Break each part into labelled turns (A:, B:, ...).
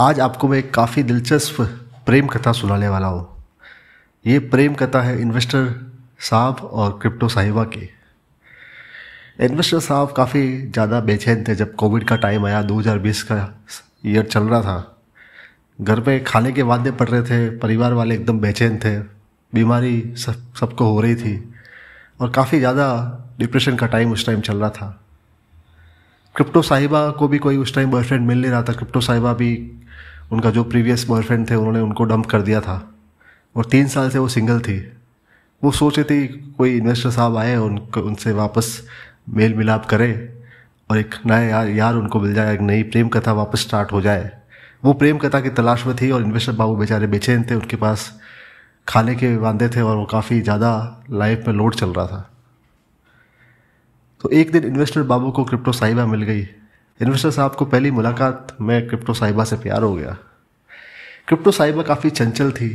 A: आज आपको मैं एक काफ़ी दिलचस्प प्रेम कथा सुनाने वाला हूँ ये प्रेम कथा है इन्वेस्टर साहब और क्रिप्टो साहिबा की इन्वेस्टर साहब काफ़ी ज़्यादा बेचैन थे जब कोविड का टाइम आया 2020 का ईयर चल रहा था घर पे खाने के वादे पड़ रहे थे परिवार वाले एकदम बेचैन थे बीमारी सब सबको हो रही थी और काफ़ी ज़्यादा डिप्रेशन का टाइम उस टाइम चल रहा था क्रिप्टो साहिबा को भी कोई उस टाइम बॉयफ्रेंड मिल नहीं रहा था क्रिप्टो साहिबा भी उनका जो प्रीवियस बॉयफ्रेंड थे उन्होंने उनको डंप कर दिया था और तीन साल से वो सिंगल थी वो सोचे थे कोई इन्वेस्टर साहब आए उन उनसे वापस मेल मिलाप करें और एक नया यार यार उनको मिल जाए एक नई प्रेम कथा वापस स्टार्ट हो जाए वो प्रेम कथा की तलाश में थी और इन्वेस्टर बाबू बेचारे बेचैन थे उनके पास खाने के वादे थे और वो काफ़ी ज़्यादा लाइफ में लोड चल रहा था तो एक दिन इन्वेस्टर बाबू को क्रिप्टो साहिबा मिल गई इन्वेस्टर साहब को पहली मुलाकात में क्रिप्टो साहिबा से प्यार हो गया क्रिप्टो साहिबा काफ़ी चंचल थी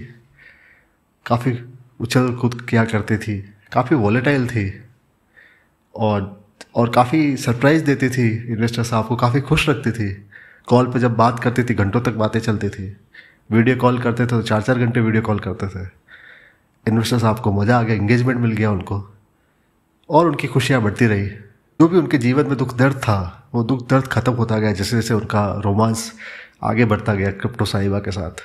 A: काफ़ी उछल कूद किया करती थी काफ़ी वॉलेटाइल थी और और काफ़ी सरप्राइज़ देती थी इन्वेस्टर साहब को काफ़ी खुश रखती थी कॉल पे जब बात करती थी घंटों तक बातें चलती थी वीडियो कॉल करते थे तो चार चार घंटे वीडियो कॉल करते थे इन्वेस्टर साहब को मज़ा आ गया इंगेजमेंट मिल गया उनको और उनकी खुशियाँ बढ़ती रही जो भी उनके जीवन में दुख दर्द था वो दुख दर्द खत्म होता गया जैसे जैसे उनका रोमांस आगे बढ़ता गया क्रिप्टो साहिबा के साथ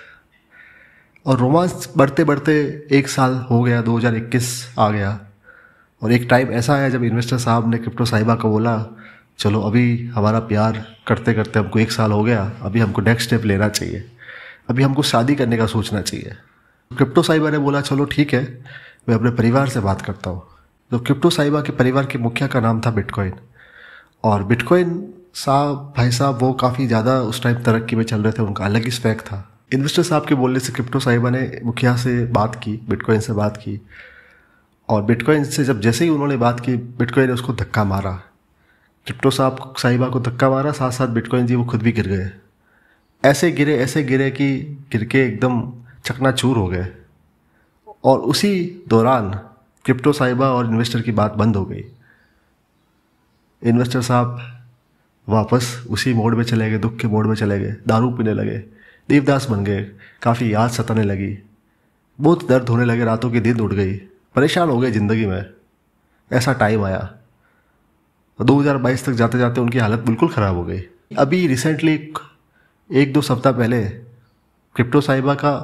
A: और रोमांस बढ़ते बढ़ते एक साल हो गया 2021 आ गया और एक टाइम ऐसा आया जब इन्वेस्टर साहब ने क्रिप्टो साहिबा को बोला चलो अभी हमारा प्यार करते करते हमको एक साल हो गया अभी हमको नेक्स्ट स्टेप लेना चाहिए अभी हमको शादी करने का सोचना चाहिए क्रिप्टो साहिबा ने बोला चलो ठीक है मैं अपने परिवार से बात करता हूँ तो क्रिप्टो साहिबा के परिवार के मुखिया का नाम था बिटकॉइन और बिटकॉइन साहब भाई साहब वो काफ़ी ज़्यादा उस टाइम तरक्की में चल रहे थे उनका अलग ही स्पैक था इन्वेस्टर साहब के बोलने से क्रिप्टो साहिबा ने मुखिया से बात की बिटकॉइन से बात की और बिटकॉइन से जब जैसे ही उन्होंने बात की बिटकॉइन ने उसको धक्का मारा क्रिप्टो साहब साहिबा को धक्का मारा साथ साथ बिटकॉइन जी वो खुद भी गिर गए ऐसे गिरे ऐसे गिरे कि गिर के एकदम चकनाचूर हो गए और उसी दौरान क्रिप्टो साहिबा और इन्वेस्टर की बात बंद हो गई इन्वेस्टर साहब वापस उसी मोड में चले गए दुख के मोड में चले गए दारू पीने लगे देवदास बन गए काफ़ी याद सताने लगी बहुत दर्द होने लगे रातों की दिन उठ गई परेशान हो गए ज़िंदगी में ऐसा टाइम आया 2022 तक जाते जाते उनकी हालत बिल्कुल ख़राब हो गई अभी रिसेंटली एक दो सप्ताह पहले क्रिप्टो साहिबा का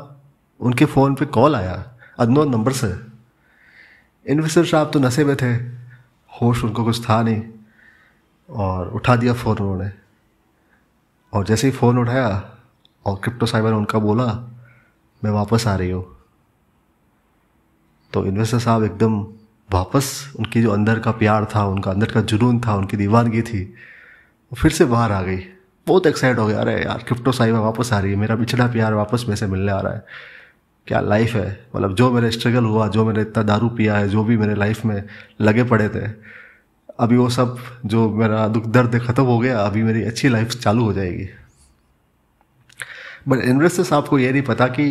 A: उनके फ़ोन पे कॉल आया अननोन नंबर से इन्वेस्टर साहब तो नशे में थे होश उनको कुछ था नहीं और उठा दिया फ़ोन उन्होंने और जैसे ही फ़ोन उठाया और क्रिप्टो साइबर ने उनका बोला मैं वापस आ रही हूँ तो इन्वेस्टर साहब एकदम वापस उनकी जो अंदर का प्यार था उनका अंदर का जुनून था उनकी दीवानगी थी वो फिर से बाहर आ गई बहुत एक्साइट हो गया अरे यार क्रिप्टो साइबर वापस आ रही है मेरा पिछड़ा प्यार वापस मेरे से मिलने आ रहा है क्या लाइफ है मतलब जो मेरे स्ट्रगल हुआ जो मैंने इतना दारू पिया है जो भी मेरे लाइफ में लगे पड़े थे अभी वो सब जो मेरा दुख दर्द ख़त्म हो गया अभी मेरी अच्छी लाइफ चालू हो जाएगी बट इन्वेस्टर्स आपको ये नहीं पता कि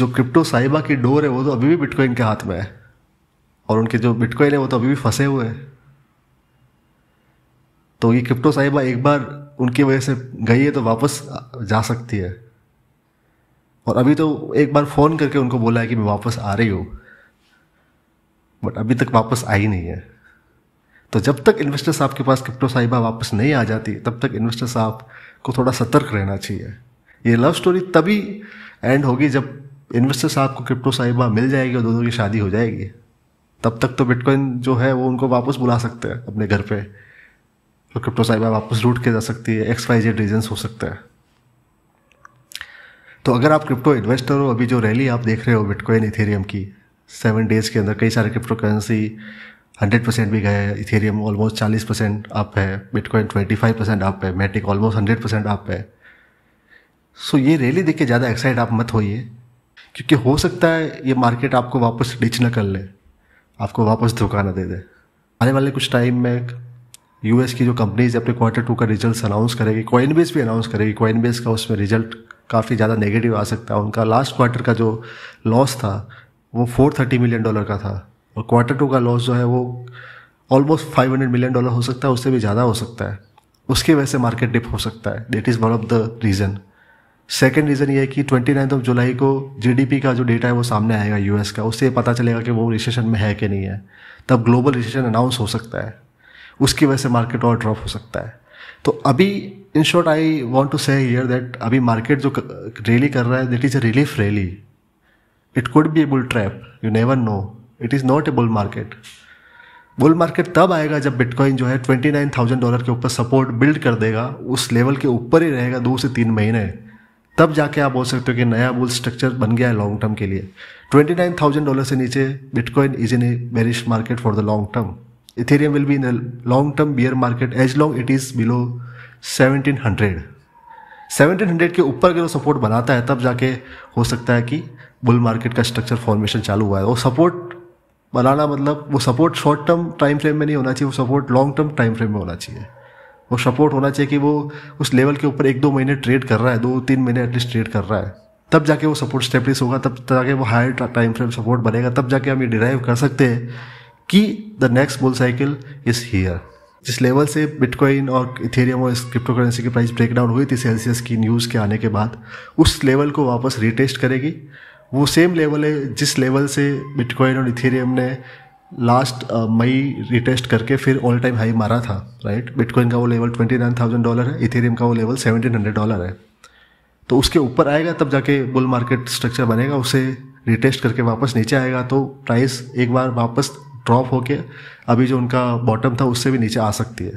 A: जो क्रिप्टो साहिबा की डोर है वो तो अभी भी बिटकॉइन के हाथ में है और उनके जो बिटकॉइन है वो तो अभी भी फंसे हुए हैं तो ये क्रिप्टो साहिबा एक बार उनकी वजह से गई है तो वापस जा सकती है और अभी तो एक बार फ़ोन करके उनको बोला है कि मैं वापस आ रही हूँ बट अभी तक वापस आई नहीं है तो जब तक इन्वेस्टर साहब के पास क्रिप्टो साहिबा वापस नहीं आ जाती तब तक इन्वेस्टर साहब को थोड़ा सतर्क रहना चाहिए ये लव स्टोरी तभी एंड होगी जब इन्वेस्टर साहब को क्रिप्टो साहिबा मिल जाएगी और दोनों की शादी हो जाएगी तब तक तो बिटकॉइन जो है वो उनको वापस बुला सकते हैं अपने घर पर तो क्रिप्टो साहिबा वापस रूट के जा सकती है एक्स वाई जेड रीजन्स हो सकते हैं तो अगर आप क्रिप्टो इन्वेस्टर हो अभी जो रैली आप देख रहे हो बिटकॉइन इथेरियम की सेवन डेज़ के अंदर कई सारे क्रिप्टो करेंसी हंड्रेड परसेंट भी गए इथेरियम ऑलमोस्ट चालीस परसेंट अप है bitcoin twenty five percent up है Matic almost hundred percent up है सो ये रैली देख के ज़्यादा एक्साइट आप मत होइए क्योंकि हो सकता है ये मार्केट आपको वापस डिच ना कर ले आपको वापस धोखा ना दे दे आने वाले कुछ टाइम में यूएस की जो कंपनीज अपने क्वार्टर टू का रिजल्ट अनाउंस करेगी कॉइन बेस भी अनाउंस करेगी कॉइन बेस का उसमें रिजल्ट काफ़ी ज़्यादा नेगेटिव आ सकता है उनका लास्ट क्वार्टर का जो लॉस था वो फोर थर्टी मिलियन डॉलर का था और क्वार्टर टू का लॉस जो है वो almost five hundred million dollar हो सकता है उससे भी ज़्यादा हो सकता है उसकी वजह से मार्केट डिप हो सकता है that is one of the reason second reason ये है कि ट्वेंटी नाइन्थ ऑफ जुलाई को जी का जो डेटा है वो सामने आएगा यू का उससे पता चलेगा कि वो रिसेशन में है कि नहीं है तब ग्लोबल रिसेशन अनाउंस हो सकता है उसकी वजह से मार्केट और ड्रॉप हो सकता है तो अभी in short I want to say here that अभी मार्केट जो रैली कर रहा है that is a relief rally it could be a bull trap you never know it is not a bull market bull market तब आएगा जब bitcoin जो है ट्वेंटी नाइन थाउजेंड डॉलर के ऊपर सपोर्ट बिल्ड कर देगा उस लेवल के ऊपर ही रहेगा दो से तीन महीने तब जाके आप बोल सकते हो कि नया बुल स्ट्रक्चर बन गया है लॉन्ग टर्म के लिए ट्वेंटी नाइन थाउजेंड डॉलर से नीचे bitcoin is in a bearish market for the long term Ethereum will be in a long term bear market as long it is below 1700 1700 के ऊपर अगर वो सपोर्ट बनाता है तब जाके हो सकता है कि बुल मार्केट का स्ट्रक्चर फॉर्मेशन चालू हुआ है वो सपोर्ट बनाना मतलब वो support short term time frame में नहीं होना चाहिए वो support long term time frame में होना चाहिए वो सपोर्ट होना चाहिए कि वो उस लेवल के ऊपर एक दो महीने ट्रेड कर रहा है दो तीन महीने एटलीस्ट ट्रेड कर रहा है तब जाके वो सपोर्ट स्टेब्लिश होगा तब जाके वो हायर टाइम फ्रेम सपोर्ट बनेगा तब जाके हम ये डिराइव कर सकते हैं कि the next bull cycle is here जिस लेवल से बिटकॉइन और इथेरियम और क्रिप्टो करेंसी की प्राइस ब्रेक डाउन हुई थी सेल्सियस की न्यूज़ के आने के बाद उस लेवल को वापस रिटेस्ट करेगी वो सेम लेवल है जिस लेवल से बिटकॉइन और इथेरियम ने लास्ट uh, मई रिटेस्ट करके फिर ऑल टाइम हाई मारा था राइट बिटकॉइन का वो level twenty nine thousand dollar है इथेरियम का वो लेवल सेवनटीन हंड्रेड डॉलर है तो उसके ऊपर आएगा तब जाके बुल मार्केट स्ट्रक्चर बनेगा उसे रिटेस्ट करके वापस नीचे आएगा तो प्राइस एक बार वापस ड्रॉप होके अभी जो उनका बॉटम था उससे भी नीचे आ सकती है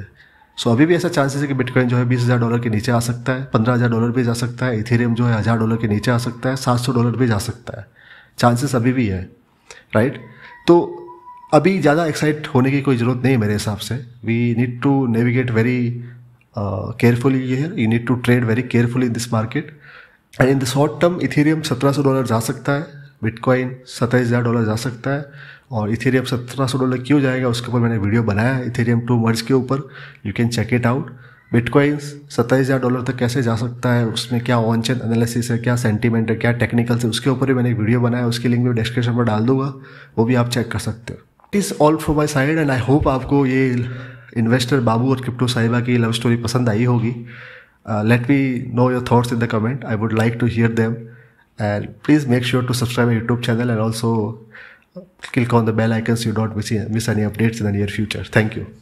A: सो so, अभी भी ऐसा चांसेस है कि बिटकॉइन जो है बीस हज़ार डॉलर के नीचे आ सकता है पंद्रह हज़ार डॉलर भी जा सकता है इथेरियम जो है हज़ार डॉलर के नीचे आ सकता है सात सौ डॉलर भी जा सकता है चांसेस अभी भी है राइट तो अभी ज़्यादा एक्साइट होने की कोई ज़रूरत नहीं है मेरे हिसाब से we need to navigate very carefully है you need to trade very carefully in this market and in the short term Ethereum सत्रह सौ डॉलर जा सकता है बिटकॉइन सत्ताईस हज़ार डॉलर जा सकता है और इथेरियम सत्रह सौ डॉलर क्यों जाएगा उसके ऊपर मैंने वीडियो बनाया इथेरियम टू मर्ज के ऊपर you can check it out bitcoins सत्ताईस हज़ार डॉलर तक कैसे जा सकता है उसमें क्या ऑनचेन एनालिसिस है क्या सेंटीमेंट है क्या टेक्निकल है उसके ऊपर भी मैंने एक वीडियो बनाया उसकी लिंक भी डिस्क्रिप्शन पर डाल दूंगा वो भी आप चेक कर सकते हो it is all from my side and I hope आपको ये इन्वेस्टर बाबू और क्रिप्टो साहिबा की लव स्टोरी पसंद आई होगी let me know your thoughts in the comment I would like to hear them and please make sure to subscribe YouTube channel and also click on the bell icon so you don't miss any updates in the near future. Thank you.